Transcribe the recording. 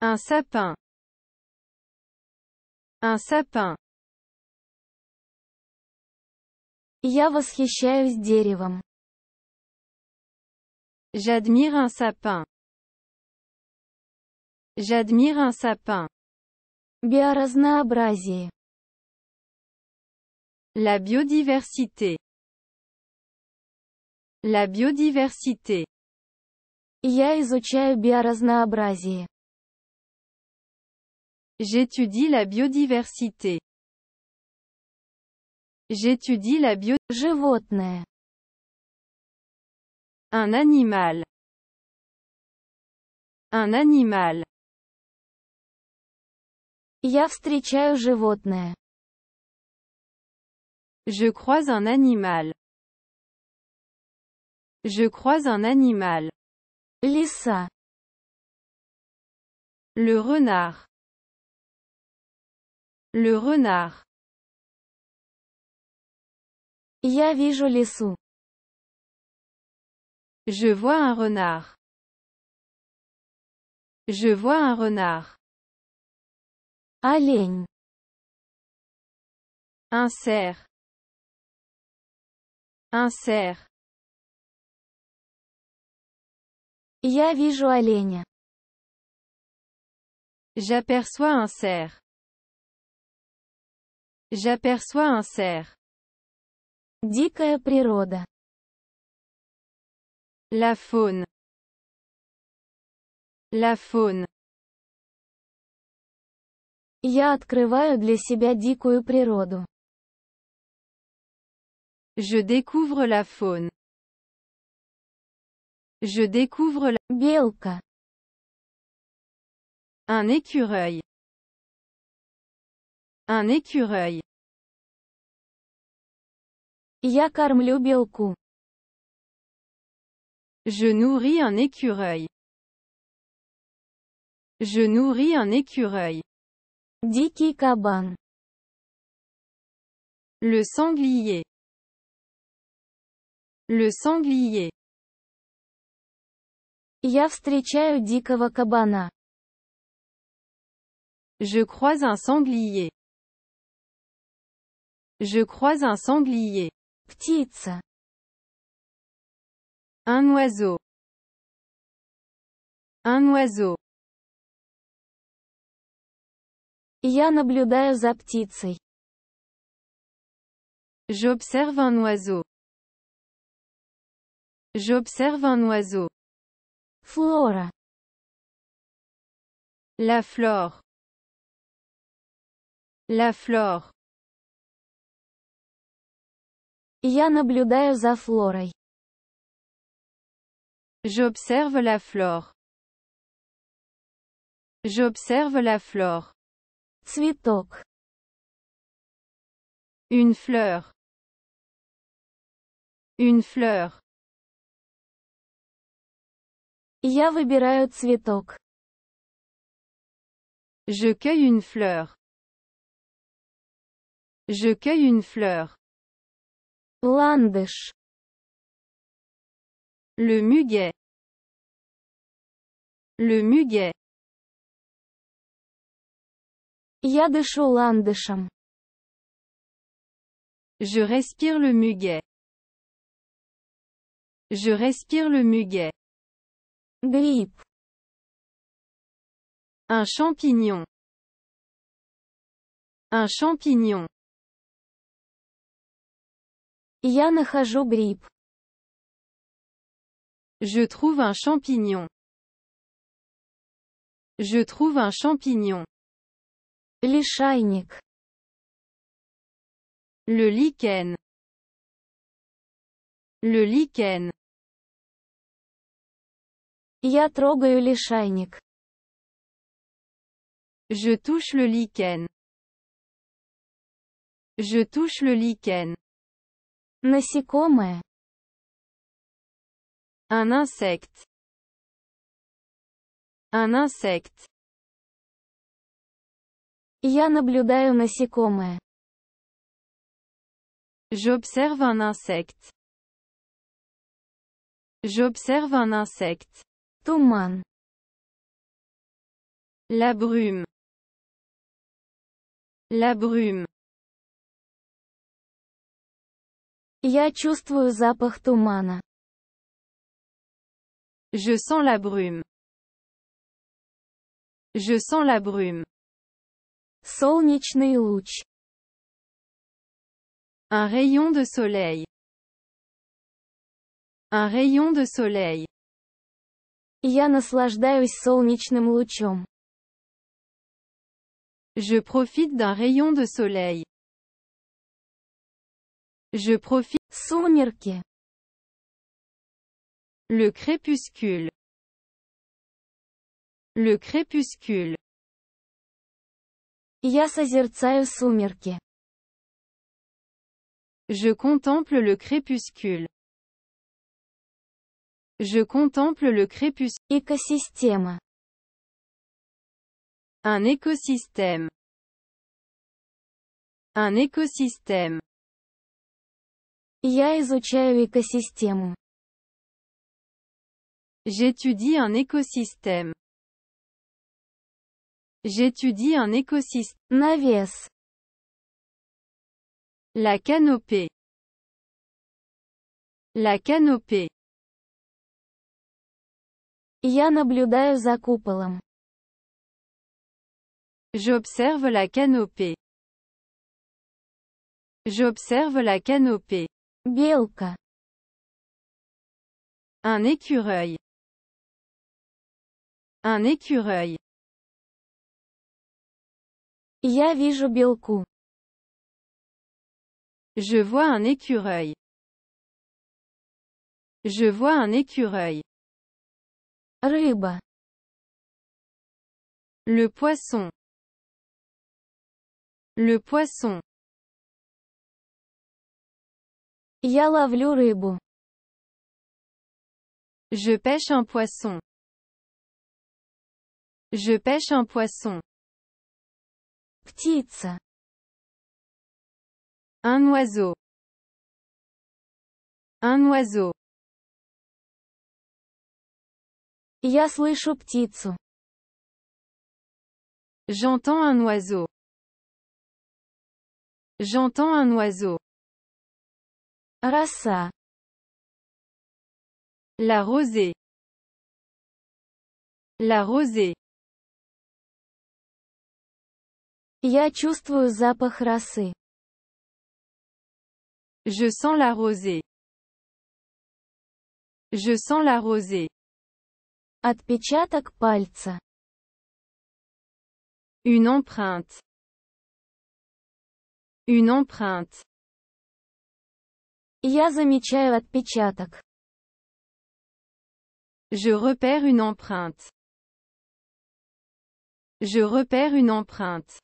Un sapin. Un sapin. J'admire un sapin. J'admire un sapin. La biodiversité. La biodiversité. Я изучаю биоразнообразие. J'étudie la biodiversité. J'étudie la bio... Un animal. Un animal. Я встречаю животное. Je croise un animal. Je croise un animal. Lissa. Le renard. Le renard. Я Je vois un renard. Je vois un renard. Олень. Un cerf. Un cerf. Я вижу оленя. J'aperçois un cerf. J'aperçois un cerf. Дикая природа. La faune. La faune. Я открываю для себя дикую природу. Je découvre la faune. Je découvre la bielka. Un écureuil. Un écureuil. Я le Je nourris un écureuil. Je nourris un écureuil. Diki kaban. Le sanglier. Le sanglier. Я встречаю дикого кабана. Je croise un sanglier. Je croise un sanglier. Птица. Un oiseau. Un oiseau. Я наблюдаю за птицей. J'observe un oiseau. J'observe un oiseau. Flora. La flore. La flore. Я наблюдаю за флорой. J'observe la flore. J'observe la flore. Цветок. Une fleur. Une fleur. Я выбираю цветок. Je cueille une fleur. Je cueille une fleur. Le muguet. Le muguet. Я дышу ландышем. Je respire le muguet. Je respire le muguet. Un champignon. Un champignon. Я Je trouve un champignon. Je trouve un champignon. Лишайник. Le lichen. Le lichen. Я трогаю лишайник. Je touche le lichen. Je touche le lichen. Насекомое. Un insecte. Un insecte. Я наблюдаю насекомое. J'observe un insecte. J'observe un insecte. Туман. La brume. La brume. Я чувствую запах тумана. Je sens la brume. Je sens la brume. Солнечный луч. Un rayon de soleil. Un rayon de soleil. Je profite d'un rayon de soleil. Je profite. Сумерки. Le crépuscule. Le crépuscule. Я созерцаю Je contemple le crépuscule. Je contemple le crépuscule. Écosystème. Un écosystème. Un écosystème. Я изучаю экосистему. J'étudie un écosystème. J'étudie un écosystème. Навес. La canopée. La canopée. Я наблюдаю J'observe la canopée. J'observe la canopée. Белка. Un écureuil. Un écureuil. Я вижу белку. Je vois un écureuil. Je vois un écureuil le poisson le poisson я je pêche un poisson je pêche un poisson птица un oiseau un oiseau Я слышу птицу. J'entends un oiseau. J'entends un oiseau. Rasa. La rosée. La rosée. Я чувствую запах росы. Je sens la rosée. Je sens la rosée. Отпечаток пальца. Une empreinte. Une empreinte. Я замечаю отпечаток. Je repère une empreinte. Je repère une empreinte.